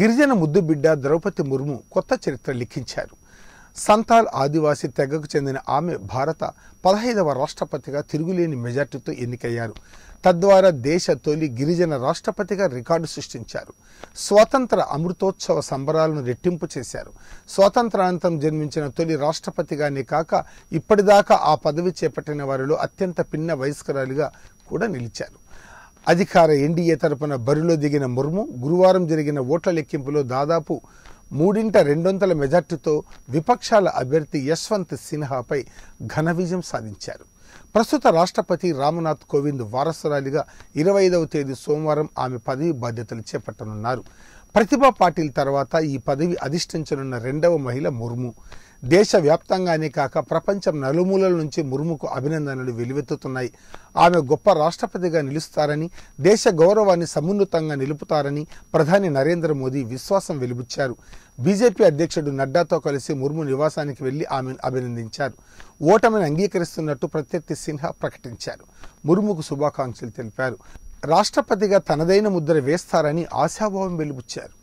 గిరిజన ముద్దుబిడ్డ ద్రౌపది ముర్ము కొత్త చరిత్ర లిఖించారు సంతాల్ ఆదివాసీ తెగకు చెందిన ఆమె భారత పదహైదవ రాష్ట్రపతిగా తిరుగులేని మెజార్టీతో ఎన్నికయ్యారు తద్వారా దేశ తొలి గిరిజన రాష్ట్రపతిగా రికార్డు సృష్టించారు స్వాతంత్ర అమృతోత్సవ సంబరాలను రెట్టింపు చేశారు స్వాతంత్రానంతరం జన్మించిన తొలి రాష్ట్రపతిగానే కాక ఇప్పటిదాకా ఆ పదవి చేపట్టిన వారిలో అత్యంత పిన్న వయస్కరాలుగా కూడా నిలిచారు అధికార ఎన్డీఏ తరపున బరిలో దిగిన ముర్ము గురువారం జరిగిన ఓట్ల లెక్కింపులో దాదాపు మూడింట రెండొంతల మెజార్టీతో విపక్షాల అభ్యర్థి యశ్వంత్ సిన్హాపై ఘన విజయం సాధించారు ప్రస్తుత రాష్ట్రపతి రామ్నాథ్ కోవింద్ వారసురాలిగా ఇరవై ఐదవ తేదీ సోమవారం ఆమె పదవి బాధ్యతలు చేపట్టనున్నారు ప్రతిభా పాటిల్ తర్వాత ఈ పదవి అధిష్ఠించనున్న రెండవ మహిళ ముర్ము దేశవ్యాప్తంగానే కాక ప్రపంచం నలుమూలల నుంచి ముర్ముకు అభినందనలు వెలువెత్తుతున్నాయి ఆమె గొప్ప రాష్ట్రపతిగా నిలుస్తారని దేశ గౌరవాన్ని సమున్నతంగా నిలుపుతారని ప్రధాని నరేంద్ర మోదీ విశ్వాసం వెలుబుచ్చారు బీజేపీ అధ్యక్షుడు నడ్డాతో కలిసి ముర్ము నివాసానికి వెళ్లి ఆమెను అభినందించారు ఓటమిని అంగీకరిస్తున్నట్టు ప్రత్యర్థి సిన్హా ప్రకటించారు ముర్ముకు శుభాకాంక్షలు తెలిపారు రాష్ట్రపతిగా తనదైన ముద్ర వేస్తారని ఆశాభావం వెలుబుచ్చారు